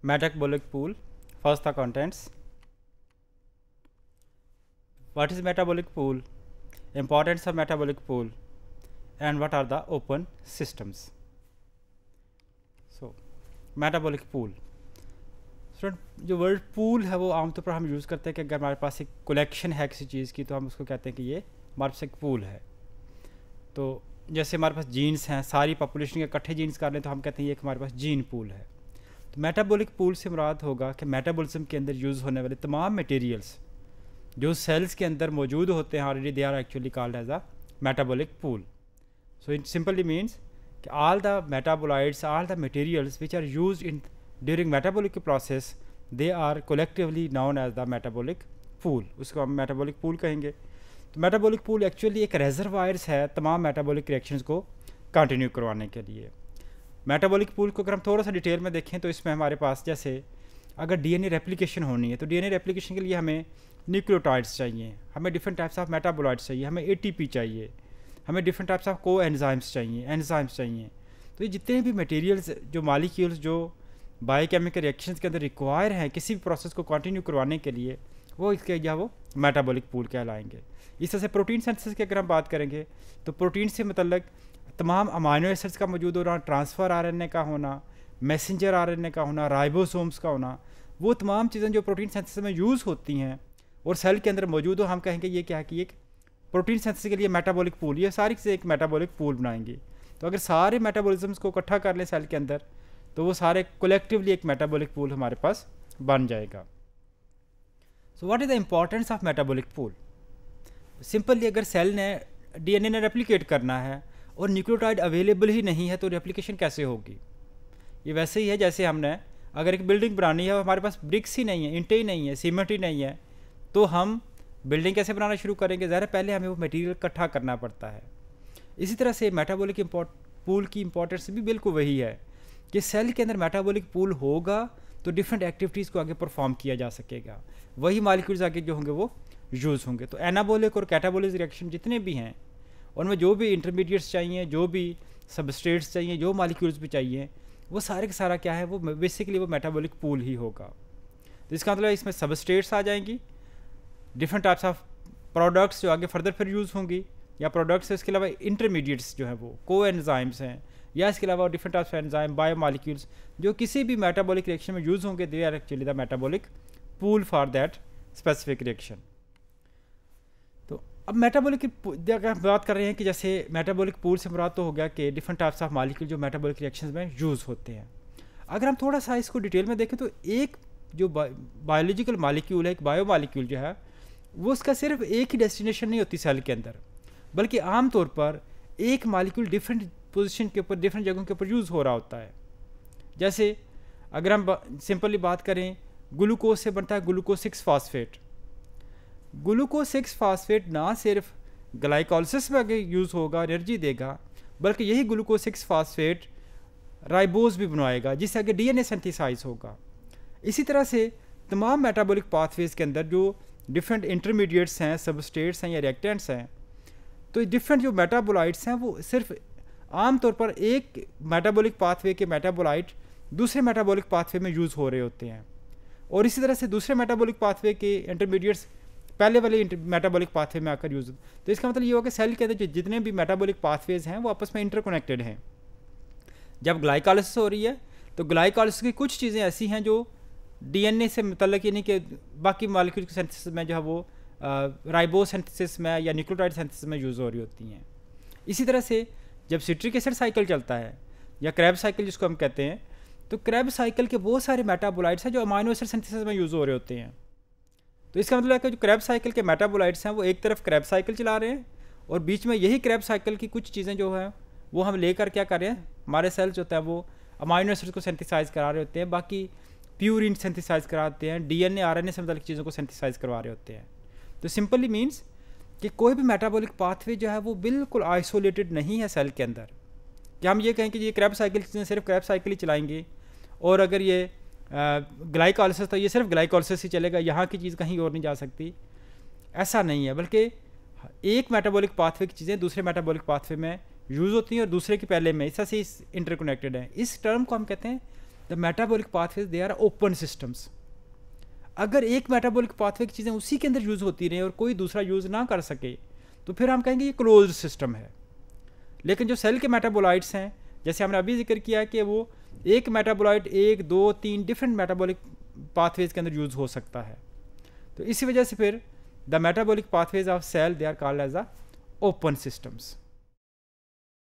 metabolic pool first the contents what is metabolic pool importance of metabolic pool and what are the open systems so metabolic pool student जो word pool है वो आमतौर पर हम use करते हैं कि अगर हमारे पास एक कलेक्शन है किसी चीज़ की तो हम उसको कहते हैं कि ये हमारे पास एक पूल है तो जैसे हमारे पास जीन्स हैं सारी पॉपुलेशन के इकट्ठे जीन्स कर लें तो हम कहते हैं ये एक हमारे पास जीन पूल है तो मेटाबॉलिक पूल से मुराद होगा कि मेटाबॉलिज्म के अंदर यूज़ होने वाले तमाम मटेरियल्स जो सेल्स के अंदर मौजूद होते हैं already they are actually called as a metabolic pool so it simply means कि all the metabolites all the materials which are use in during metabolic process they are collectively known as the metabolic pool उसको हम metabolic pool कहेंगे तो metabolic pool actually एक रेजर है तमाम metabolic reaction को कंटिन्यू करवाने के लिए मेटाबॉलिक पूल को अगर हम थोड़ा सा डिटेल में देखें तो इसमें हमारे पास जैसे अगर ए रेप्लिकेशन होनी है तो ए रेप्लिकेशन के लिए हमें न्यूक्लियोटाइड्स चाहिए हमें डिफरेंट टाइप्स ऑफ मेटाबोलाइड्स चाहिए हमें पी चाहिए हमें डिफरेंट टाइप्स ऑफ को एनजाइम्स चाहिए एनजाइम्स चाहिए तो ये जितने भी मटेरियल्स जो मालिक्यूल्स जो बायोकेमिकल रिएक्शंस के अंदर रिक्वायर हैं किसी भी प्रोसेस को कंटिन्यू करवाने के लिए वो इसके या वो मेटाबॉलिक पूल कहलाएंगे इस तरह से प्रोटीन सेंसेस की अगर हम बात करेंगे तो प्रोटीन से मतलब तमाम अमाइनो एसिड्स का मौजूद होना ट्रांसफ़र आरएनए का होना मैसेंजर आरएनए का होना राइबोसोम्स का होना वो तमाम चीज़ें जो प्रोटीन सेंथिस में यूज़ होती हैं और सेल के अंदर मौजूद हो हम कहेंगे ये क्या कि एक प्रोटीन सेंथिस के लिए मेटाबॉलिक पूल ये सारी चीज़ें एक मेटाबॉलिक पूल बनाएंगे तो अगर सारे मेटाबॉलिज्म्स को इकट्ठा कर लें सेल के अंदर तो वो सारे कलेक्टिवली एक मेटाबॉलिक पूल हमारे पास बन जाएगा so what is the importance of metabolic pool simply अगर सेल ने डीएनए ने रेप्लिकेट करना है और न्यूक्लियोटाइड अवेलेबल ही नहीं है तो रेप्लीकेशन कैसे होगी ये वैसे ही है जैसे हमने अगर एक बिल्डिंग बनानी है और हमारे पास ब्रिक्स ही नहीं है इंटे ही नहीं है सीमेंट ही नहीं है तो हम बिल्डिंग कैसे बनाना शुरू करेंगे ज़रा पहले हमें वो मटेरियल इकट्ठा करना पड़ता है इसी तरह से मेटाबॉलिक इम्पोर्ट पूल की इम्पोर्टेंस भी बिल्कुल वही है कि सेल के अंदर मेटाबॉलिक पूल होगा तो डिफरेंट एक्टिविटीज़ को आगे परफॉर्म किया जा सकेगा वही मालिक्यूल्स आगे जो होंगे वो यूज़ होंगे तो एनाबोलिक और कैटाबोलिक रिएक्शन जितने भी हैं उनमें जो भी इंटरमीडिएट्स चाहिए जो भी सबस्टेट्स चाहिए जो मालिक्यूल्स भी चाहिए वो सारे का सारा क्या है वो बेसिकली वो मेटाबॉलिक पूल ही होगा तो इसका मतलब इसमें सबस्टेट्स आ जाएंगी डिफरेंट टाइप्स ऑफ प्रोडक्ट्स जो आगे फर्दर फिर यूज़ होंगी या प्रोडक्ट्स इसके अलावा इंटरमीडिएट्स जो हैं वो को एनजाइम्स हैं या इसके अलावा different types of enzyme biomolecules जो किसी भी मेटाबॉलिक रिएक्शन में यूज़ होंगे they are actually the metabolic pool for that specific reaction अब मेटाबॉलिक की अगर हम बात कर रहे हैं कि जैसे मेटाबॉलिक पूल से मुराद तो हो गया कि डिफरेंट टाइप्स ऑफ मालिक्यूल जो मेटाबॉलिक रिएक्शंस में यूज़ होते हैं अगर हम थोड़ा सा इसको डिटेल में देखें तो एक जो बायोलॉजिकल मालिक्यूल है एक बायो मालिक्यूल जो है वो उसका सिर्फ एक ही डेस्टिनेशन नहीं होती सेल के अंदर बल्कि आमतौर पर एक मालिक्यूल डिफरेंट पोजिशन के ऊपर डिफरेंट जगहों के ऊपर यूज़ हो रहा होता है जैसे अगर हम सिंपली बात करें ग्लूकोज से बनता है glucose six phosphate gluco six phosphate ना सिर्फ ग्लाइकोलिसिस में यूज़ होगा एनर्जी देगा बल्कि यही ग्लूको सिक्स फास्फेट राइबोज भी बनवाएगा जिससे आगे डीएनए सिंथेसाइज होगा इसी तरह से तमाम मेटाबॉलिक पाथवेज के अंदर जो डिफरेंट इंटरमीडिएट्स हैं सबस्टेट्स हैं या रिएक्टेंट्स हैं तो डिफरेंट जो मेटाबोलाइट्स हैं वो सिर्फ आमतौर पर एक मेटाबॉलिक पाथवे के मेटाबोलाइट दूसरे मेटाबॉलिक पाथवे में यूज़ हो रहे होते हैं और इसी तरह से दूसरे मेटाबॉलिक पाथवे के इंटरमीडिएट्स पहले वाले मेटाबॉलिक पाथवे में आकर यूज़ तो इसका मतलब ये होगा कि सेल के अंदर जितने भी मेटाबॉलिक पाथवेज हैं वो आपस में इंटरकोनेक्टेड हैं जब ग्लाइकालिसिस हो रही है तो ग्लाइकालिसिस की कुछ चीज़ें ऐसी हैं जो डीएनए से मतलब यानी कि बाकी मालिक्यूल के सेंथिस में जो है वो राइबो सेंथिस में या न्यूक्लियोटाइड सेंथिस में यूज़ हो रही होती हैं इसी तरह से जब सिट्रिक एसिड साइकिल चलता है या क्रैब साइकिल जिसको हम कहते हैं तो क्रैब साइकिल के बहुत सारे मेटाबोलाइट्स हैं जो अमाइनो एसिड सेंथिस में यूज़ हो रहे होते हैं तो इसका मतलब है कि जो क्रैप साइकिल के मेटाबोलाइट्स हैं वो एक तरफ क्रैप साइकिल चला रहे हैं और बीच में यही क्रैप साइकिल की कुछ चीज़ें जो है वो हम लेकर क्या कर रहे हैं हमारे सेल्स जो हैं है वो अमाइनो एसिड को सेंथिसाइज करा रहे होते हैं बाकी प्यूरिन सेंथिसाइज कराते हैं D N A R N A से मतलब चीज़ों को सेंथिसाइज करवा रहे होते हैं तो सिंपली मीन्स कि कोई भी मेटाबॉलिक पाथवे जो है वो बिल्कुल आइसोलेटेड नहीं है सेल के अंदर कि हम ये कहें कि ये क्रैप साइकिल चीज़ें सिर्फ क्रैप साइकिल ही चलाएंगे और अगर ये ग्लाइकोलिसिस तो ये सिर्फ ग्लाइकोलिसिस ही चलेगा यहाँ की चीज़ कहीं और नहीं जा सकती ऐसा नहीं है बल्कि एक मेटाबॉलिक पाथवे की चीज़ें दूसरे मेटाबॉलिक पाथवे में यूज़ होती हैं और दूसरे की पहले में इस से इंटरकनेक्टेड हैं इस टर्म को हम कहते हैं the metabolic pathways they are open systems अगर एक मेटाबॉलिक पाथवे की चीज़ें उसी के अंदर यूज़ होती रहें और कोई दूसरा यूज़ ना कर सके तो फिर हम कहेंगे ये क्लोज सिस्टम है लेकिन जो सेल के मेटाबोलाइट्स हैं जैसे हमने अभी जिक्र किया कि वो एक मेटाबोलाइट एक दो तीन डिफरेंट मेटाबॉलिक पाथवेज के अंदर यूज़ हो सकता है तो इसी वजह से फिर the metabolic pathways of cell they are called as a open systems